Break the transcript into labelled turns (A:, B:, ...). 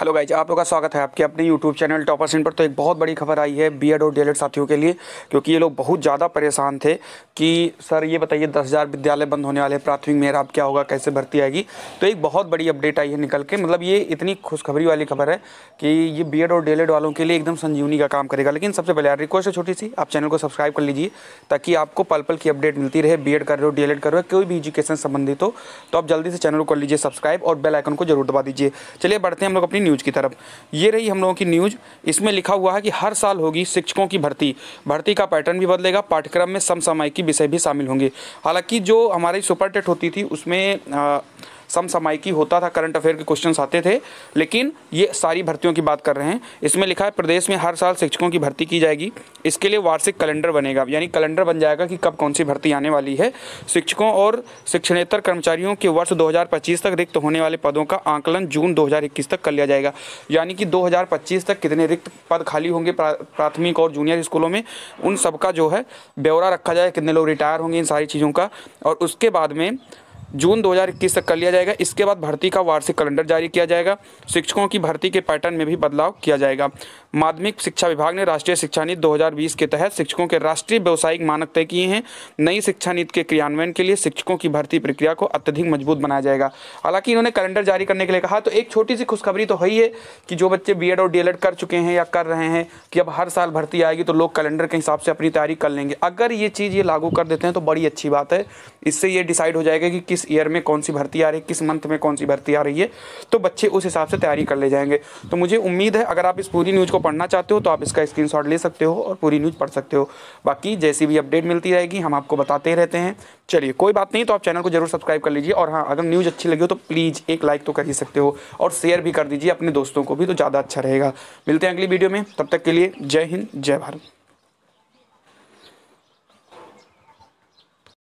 A: hello guys आप लोग का स्वागत है आपके अपने यूट्यूब चैनल टॉपर सेंट पर तो एक बहुत बड़ी खबर आई है बीएड और डीएलएड साथियों के लिए क्योंकि ये लोग बहुत ज़्यादा परेशान थे कि सर ये बताइए दस हज़ार विद्यालय बंद होने वाले प्राथमिक मेयर आप क्या होगा कैसे भर्ती आएगी तो एक बहुत बड़ी अपडेट आई है निकल के मतलब ये इतनी खुशखबरी वाली खबर है कि ये बी और डी वालों के लिए एकदम संजीवनी का काम करेगा लेकिन सबसे पहले यार रिक्वेस्ट है छोटी सी आप चैनल को सब्सक्राइब कर लीजिए ताकि आपको पल पल की अपडेट मिलती रहे बी कर रहे हो डी कर रहे हो कोई भी एजुकेशन संबंधित हो तो आप जल्दी से चैनल को कर लीजिए सब्सक्राइब और बेलाइकन को जरूर दबा दीजिए चलिए बढ़ते हैं हम लोग अपनी न्यूज़ की तरफ ये रही हम लोगों की न्यूज़ इसमें लिखा हुआ है कि हर साल होगी शिक्षकों की भर्ती भर्ती का पैटर्न भी बदलेगा पाठ्यक्रम में समसामयिक विषय भी शामिल होंगे हालांकि जो हमारी सुपर टेट होती थी उसमें आ, समसामयिकी होता था करंट अफेयर के क्वेश्चन आते थे लेकिन ये सारी भर्तियों की बात कर रहे हैं इसमें लिखा है प्रदेश में हर साल शिक्षकों की भर्ती की जाएगी इसके लिए वार्षिक कैलेंडर बनेगा यानी कैलेंडर बन जाएगा कि कब कौन सी भर्ती आने वाली है शिक्षकों और शिक्षणेतर कर्मचारियों के वर्ष दो तक रिक्त होने वाले पदों का आंकलन जून दो तक कर लिया जाएगा यानी कि दो तक कितने रिक्त पद खाली होंगे प्राथमिक और जूनियर स्कूलों में उन सबका जो है ब्यौरा रखा जाए कितने लोग रिटायर होंगे इन सारी चीज़ों का और उसके बाद में जून 2021 तक कर लिया जाएगा इसके बाद भर्ती का वार्षिक कैलेंडर जारी किया जाएगा शिक्षकों की भर्ती के पैटर्न में भी बदलाव किया जाएगा माध्यमिक शिक्षा विभाग ने राष्ट्रीय शिक्षा नीति 2020 के तहत शिक्षकों के राष्ट्रीय व्यावसायिक मानक तय किए हैं नई शिक्षा नीति के क्रियान्वयन के लिए शिक्षकों की भर्ती प्रक्रिया को अत्यधिक मजबूत बनाया जाएगा हालांकि इन्होंने कैलेंडर जारी करने के लिए कहा तो एक छोटी सी खुशखबरी तो है ही है कि जो बच्चे बी और डी कर चुके हैं या कर रहे हैं कि अब हर साल भर्ती आएगी तो लोग कैलेंडर के हिसाब से अपनी तैयारी कर लेंगे अगर ये चीज़ ये लागू कर देते हैं तो बड़ी अच्छी बात है इससे ये डिसाइड हो जाएगा कि किस किस ईयर में कौन सी भर्ती आ रही है किस मंथ में कौन सी भर्ती आ रही है तो बच्चे उस हिसाब से तैयारी कर ले जाएंगे तो मुझे उम्मीद है अगर आप इस पूरी न्यूज़ को पढ़ना चाहते हो तो आप इसका स्क्रीन ले सकते हो और पूरी न्यूज़ पढ़ सकते हो बाकी जैसी भी अपडेट मिलती रहेगी हम आपको बताते रहते हैं चलिए कोई बात नहीं तो आप चैनल को जरूर सब्सक्राइब कर लीजिए और हाँ अगर न्यूज़ अच्छी लगी हो तो प्लीज़ एक लाइक तो कर ही सकते हो और शेयर भी कर दीजिए अपने दोस्तों को भी तो ज़्यादा अच्छा रहेगा मिलते हैं अगली वीडियो में तब तक के लिए जय हिंद जय भारत